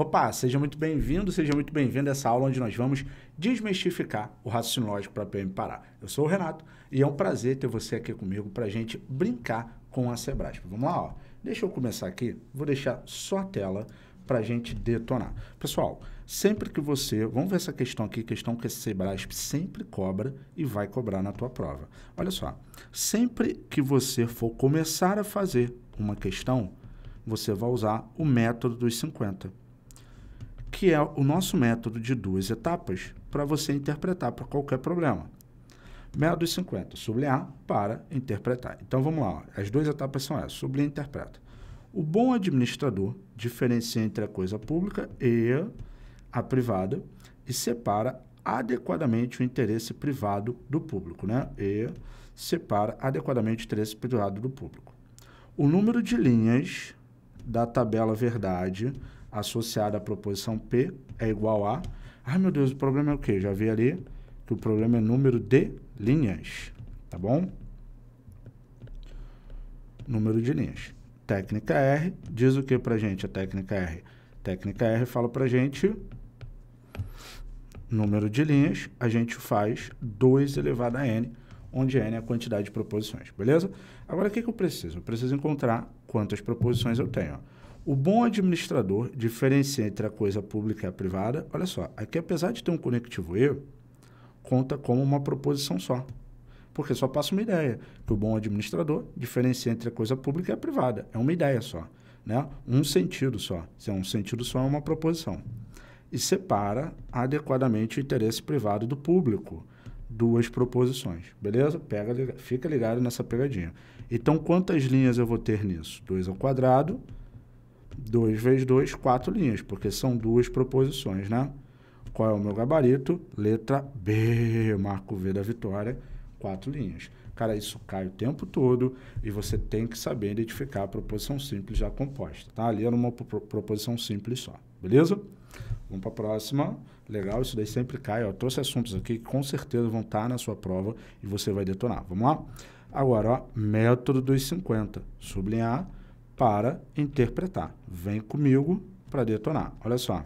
Opa, seja muito bem-vindo, seja muito bem-vindo a essa aula onde nós vamos desmistificar o raciocínio lógico para PM Pará. Eu sou o Renato e é um prazer ter você aqui comigo para a gente brincar com a Sebrasp. Vamos lá, ó. Deixa eu começar aqui, vou deixar só a tela para a gente detonar. Pessoal, sempre que você... Vamos ver essa questão aqui, questão que a Sebrasp sempre cobra e vai cobrar na tua prova. Olha só, sempre que você for começar a fazer uma questão, você vai usar o método dos 50 que é o nosso método de duas etapas para você interpretar para qualquer problema. Método 50, sublinhar para interpretar. Então vamos lá, as duas etapas são essas, sublinhar e interpreta. O bom administrador diferencia entre a coisa pública e a privada e separa adequadamente o interesse privado do público, né? E separa adequadamente o interesse privado do público. O número de linhas da tabela verdade associada à proposição P é igual a... Ai, meu Deus, o problema é o quê? Já vi ali que o problema é número de linhas, tá bom? Número de linhas. Técnica R diz o que pra gente a técnica R? Técnica R fala pra gente número de linhas, a gente faz 2 elevado a n, onde n é a quantidade de proposições, beleza? Agora, o que, que eu preciso? Eu preciso encontrar quantas proposições eu tenho. O bom administrador diferencia entre a coisa pública e a privada. Olha só, aqui apesar de ter um conectivo E, conta como uma proposição só. Porque só passa uma ideia. Que o bom administrador diferencia entre a coisa pública e a privada. É uma ideia só. Né? Um sentido só. Se é um sentido só, é uma proposição. E separa adequadamente o interesse privado do público. Duas proposições. Beleza? Pega, fica ligado nessa pegadinha. Então, quantas linhas eu vou ter nisso? 2 ao quadrado 2 vezes 2, 4 linhas, porque são duas proposições, né? Qual é o meu gabarito? Letra B, marco V da vitória, quatro linhas. Cara, isso cai o tempo todo e você tem que saber identificar a proposição simples já composta, tá? Ali era é uma proposição simples só, beleza? Vamos para a próxima. Legal, isso daí sempre cai. Ó, trouxe assuntos aqui que com certeza vão estar tá na sua prova e você vai detonar. Vamos lá? Agora, ó, método dos 50. Sublinhar para interpretar. Vem comigo para detonar. Olha só.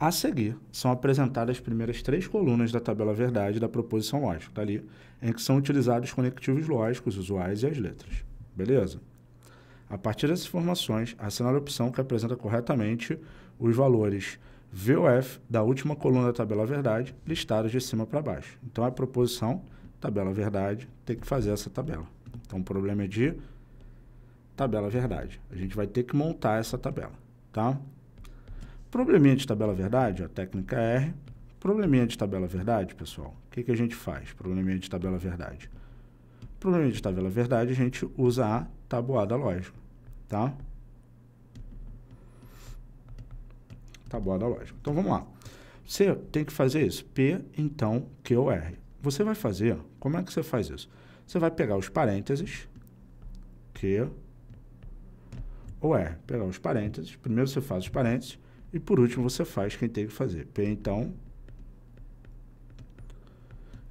A seguir, são apresentadas as primeiras três colunas da tabela verdade da proposição lógica, tá ali, em que são utilizados conectivos lógicos usuais e as letras. Beleza? A partir dessas informações, assinale a opção que apresenta corretamente os valores V ou F da última coluna da tabela verdade, listados de cima para baixo. Então, a proposição, tabela verdade, tem que fazer essa tabela. Então, o problema é de tabela verdade. A gente vai ter que montar essa tabela, tá? Probleminha de tabela verdade, a técnica R. Probleminha de tabela verdade, pessoal, o que, que a gente faz? Probleminha de tabela verdade. Probleminha de tabela verdade, a gente usa a tabuada lógica, tá? Tabuada lógica. Então, vamos lá. Você tem que fazer isso. P, então, Q ou R. Você vai fazer, como é que você faz isso? Você vai pegar os parênteses, Q, ou R. É, Pegar os parênteses, primeiro você faz os parênteses e por último você faz quem tem que fazer. P, então,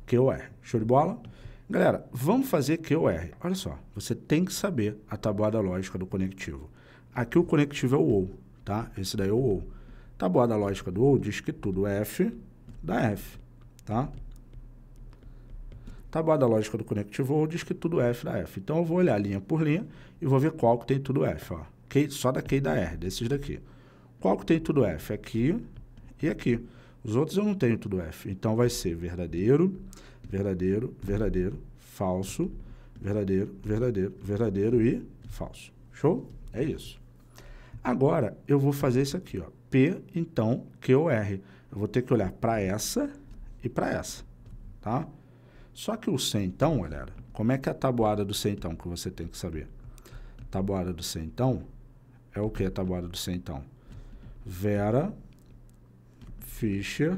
QR. Show de bola? Galera, vamos fazer QR. Olha só, você tem que saber a tabuada lógica do conectivo. Aqui o conectivo é o OU, tá? Esse daí é o OU. Tabuada lógica do OU diz que tudo é F dá F, tá? Tabuada lógica do conectivo OU diz que tudo F dá F. Então eu vou olhar linha por linha e vou ver qual que tem tudo F, ó só da Q da R, desses daqui. Qual que tem tudo F? Aqui e aqui. Os outros eu não tenho tudo F. Então vai ser verdadeiro, verdadeiro, verdadeiro, falso, verdadeiro, verdadeiro, verdadeiro e falso. Show? É isso. Agora eu vou fazer isso aqui, ó. P, então, Q ou R. Eu vou ter que olhar para essa e para essa, tá? Só que o c então galera, como é que é a tabuada do c então que você tem que saber? Tabuada do c então é o que a tabuada do C, então? Vera Fischer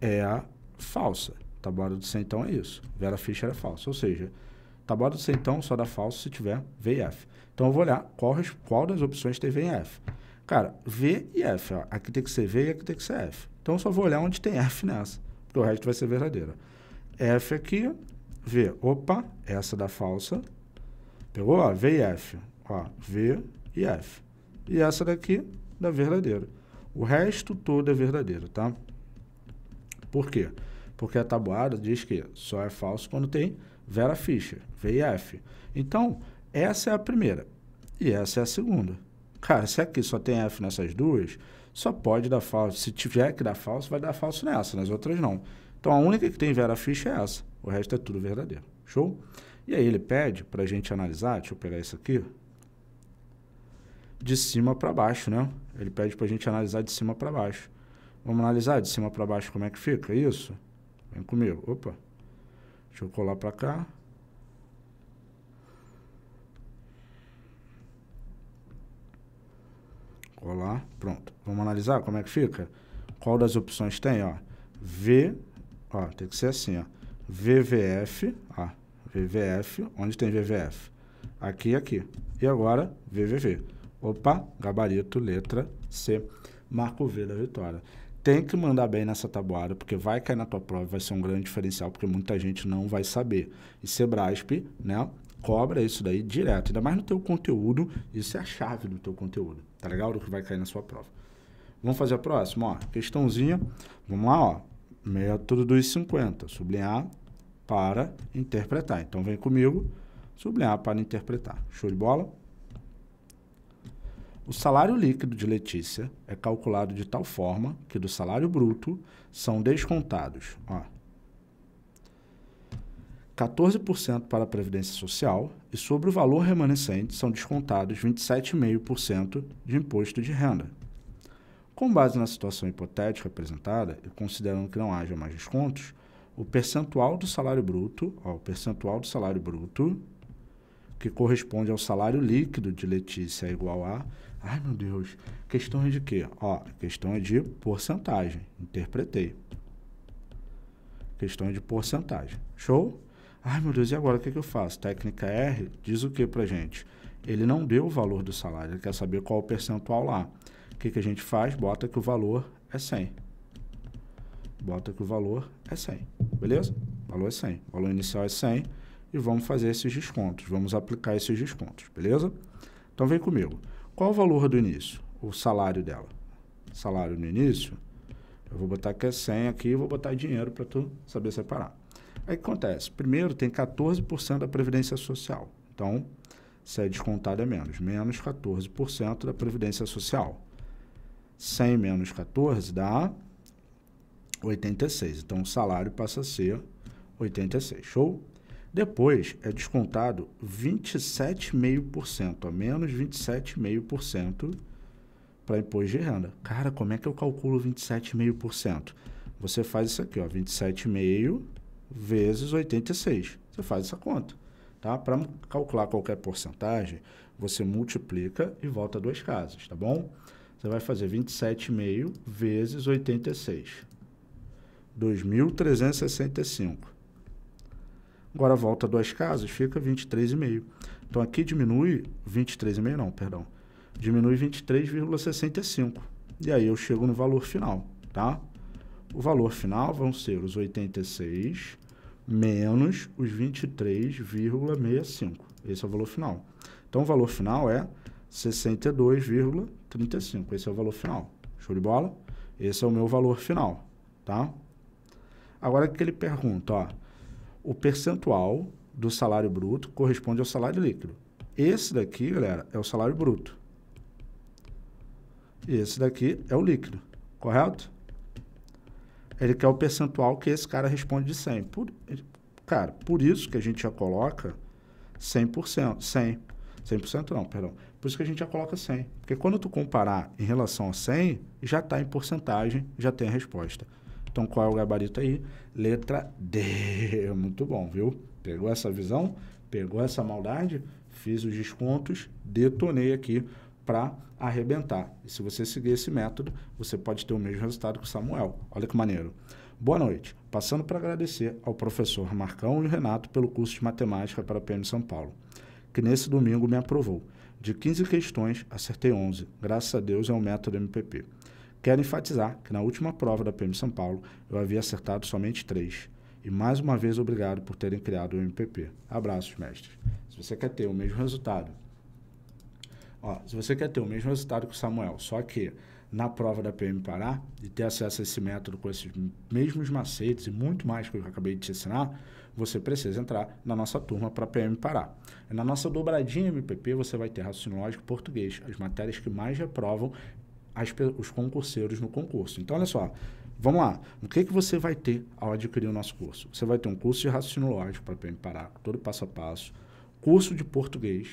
é a falsa. Tabuada do centão então, é isso. Vera Fischer é falsa. Ou seja, tabuada do centão então, só dá falso se tiver V e F. Então, eu vou olhar qual, qual das opções tem V e F. Cara, V e F. Ó. Aqui tem que ser V e aqui tem que ser F. Então, eu só vou olhar onde tem F nessa. Porque o resto vai ser verdadeira. F aqui, V. Opa, essa dá falsa. Pegou? Ó, V e F. Ó, V e F. E essa daqui da verdadeira. O resto todo é verdadeiro, tá? Por quê? Porque a tabuada diz que só é falso quando tem Vera Fischer, V e F. Então, essa é a primeira e essa é a segunda. Cara, se aqui só tem F nessas duas, só pode dar falso. Se tiver que dar falso, vai dar falso nessa, nas outras não. Então, a única que tem Vera Fischer é essa. O resto é tudo verdadeiro. Show? E aí ele pede para a gente analisar, deixa eu pegar isso aqui, de cima para baixo, né? Ele pede para a gente analisar de cima para baixo. Vamos analisar de cima para baixo como é que fica, isso? Vem comigo, opa. Deixa eu colar para cá. Colar, pronto. Vamos analisar como é que fica? Qual das opções tem, ó? V, ó, tem que ser assim, ó. VVF, ó, VVF, onde tem VVF? Aqui e aqui. E agora, VVV. Opa, gabarito, letra C. Marco V da vitória. Tem que mandar bem nessa tabuada, porque vai cair na tua prova, vai ser um grande diferencial, porque muita gente não vai saber. E Sebrasp, né, cobra isso daí direto. Ainda mais no teu conteúdo, isso é a chave do teu conteúdo, tá legal? Do que vai cair na sua prova. Vamos fazer a próxima, ó. Questãozinha. Vamos lá, ó. Método dos 50. Sublinhar, para interpretar. Então, vem comigo, sublinhar para interpretar. Show de bola? O salário líquido de Letícia é calculado de tal forma que do salário bruto são descontados ó, 14% para a Previdência Social e sobre o valor remanescente são descontados 27,5% de imposto de renda. Com base na situação hipotética apresentada e considerando que não haja mais descontos, o percentual do salário bruto, ó, o percentual do salário bruto, que corresponde ao salário líquido de Letícia é igual a. Ai meu Deus, questão é de quê? Ó, questão é de porcentagem. Interpretei. Questão é de porcentagem. Show? Ai meu Deus, e agora o que, que eu faço? Técnica R diz o que pra gente? Ele não deu o valor do salário, ele quer saber qual o percentual lá. O que, que a gente faz? Bota que o valor é 100 bota que o valor é 100, beleza? O valor é 100, o valor inicial é 100 e vamos fazer esses descontos, vamos aplicar esses descontos, beleza? Então vem comigo. Qual o valor do início? O salário dela. Salário no início, eu vou botar que é 100 aqui e vou botar dinheiro para tu saber separar. Aí o que acontece? Primeiro tem 14% da previdência social. Então, se é descontado é menos, menos 14% da previdência social. 100 menos 14 dá 86. Então, o salário passa a ser 86. Show? Depois é descontado 27,5%, a menos 27,5% para imposto de renda. Cara, como é que eu calculo 27,5%? Você faz isso aqui, ó, 27,5 vezes 86. Você faz essa conta, tá? Para calcular qualquer porcentagem, você multiplica e volta duas casas, tá bom? Você vai fazer 27,5 vezes 86. 2.365. Agora volta duas casas, fica 23,5. Então aqui diminui 23,5 não, perdão. Diminui 23,65. E aí eu chego no valor final, tá? O valor final vão ser os 86 menos os 23,65. Esse é o valor final. Então o valor final é 62,35. Esse é o valor final. Show de bola? Esse é o meu valor final, tá? Agora que ele pergunta, ó, o percentual do salário bruto corresponde ao salário líquido. Esse daqui, galera, é o salário bruto. E esse daqui é o líquido, correto? Ele quer o percentual que esse cara responde de 100. Por, cara, por isso que a gente já coloca 100%, 100. 100% não, perdão. Por isso que a gente já coloca 100. Porque quando tu comparar em relação a 100, já está em porcentagem, já tem a resposta. Então, qual é o gabarito aí? Letra D. Muito bom, viu? Pegou essa visão? Pegou essa maldade? Fiz os descontos, detonei aqui para arrebentar. E se você seguir esse método, você pode ter o mesmo resultado que o Samuel. Olha que maneiro. Boa noite. Passando para agradecer ao professor Marcão e Renato pelo curso de matemática para a PM São Paulo, que nesse domingo me aprovou. De 15 questões, acertei 11. Graças a Deus é o um método MPP. Quero enfatizar que na última prova da PM São Paulo eu havia acertado somente três. E mais uma vez, obrigado por terem criado o MPP. Abraços, mestres. Se você quer ter o mesmo resultado, ó, se você quer ter o mesmo resultado que o Samuel, só que na prova da PM Pará e ter acesso a esse método com esses mesmos macetes e muito mais que eu acabei de te ensinar, você precisa entrar na nossa turma para PM Pará. Na nossa dobradinha MPP, você vai ter raciocínio lógico português, as matérias que mais reprovam as, os concurseiros no concurso. Então, olha só, vamos lá. O que, que você vai ter ao adquirir o nosso curso? Você vai ter um curso de raciocínio lógico para preparar todo passo a passo, curso de português,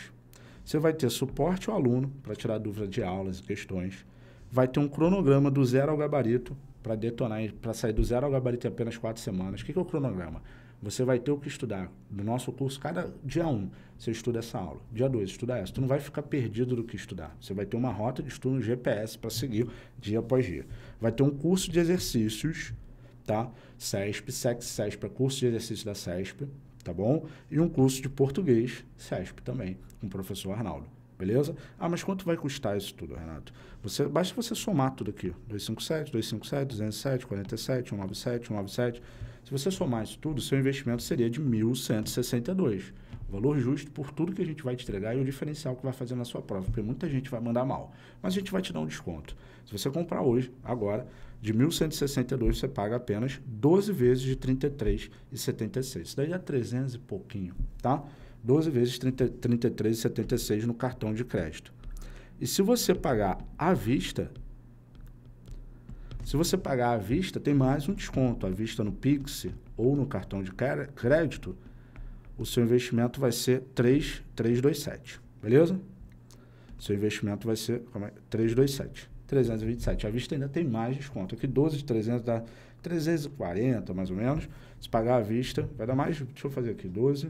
você vai ter suporte ao aluno para tirar dúvidas de aulas e questões, vai ter um cronograma do zero ao gabarito para detonar, para sair do zero ao gabarito em apenas quatro semanas. O que, que é o cronograma? Você vai ter o que estudar. No nosso curso, cada dia um, você estuda essa aula. Dia dois, estuda essa. Tu não vai ficar perdido do que estudar. Você vai ter uma rota de estudo, um GPS para seguir dia após dia. Vai ter um curso de exercícios, tá? CESP, SEX, CESP é curso de exercício da CESP, tá bom? E um curso de português, CESP também, com o professor Arnaldo beleza? Ah, mas quanto vai custar isso tudo, Renato? Você, basta você somar tudo aqui, 257, 257, 207, 47, 197, 197. Se você somar isso tudo, seu investimento seria de 1.162. Valor justo por tudo que a gente vai te entregar e o diferencial que vai fazer na sua prova, porque muita gente vai mandar mal. Mas a gente vai te dar um desconto. Se você comprar hoje, agora, de 1.162 você paga apenas 12 vezes de 33,76. Isso daí é 300 e pouquinho, tá? 12 vezes 33,76 no cartão de crédito. E se você pagar à vista, se você pagar à vista, tem mais um desconto. À vista no Pix ou no cartão de crédito, o seu investimento vai ser 3,327. Beleza? Seu investimento vai ser como é? 327. 327. À vista ainda tem mais desconto. Aqui 12 de 300 dá 340, mais ou menos. Se pagar à vista, vai dar mais... Deixa eu fazer aqui, 12...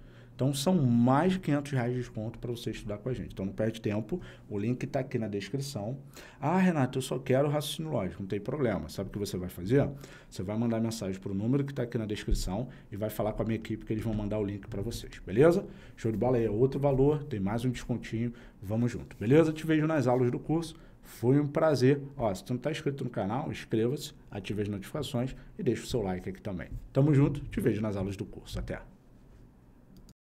Então, são mais de 500 reais de desconto para você estudar com a gente. Então, não perde tempo. O link está aqui na descrição. Ah, Renato, eu só quero raciocínio lógico. Não tem problema. Sabe o que você vai fazer? Você vai mandar mensagem para o número que está aqui na descrição e vai falar com a minha equipe que eles vão mandar o link para vocês. Beleza? Show de bola aí. É outro valor. Tem mais um descontinho. Vamos junto. Beleza? Te vejo nas aulas do curso. Foi um prazer. Ó, se tu não está inscrito no canal, inscreva-se, ative as notificações e deixe o seu like aqui também. Tamo junto. Te vejo nas aulas do curso. Até.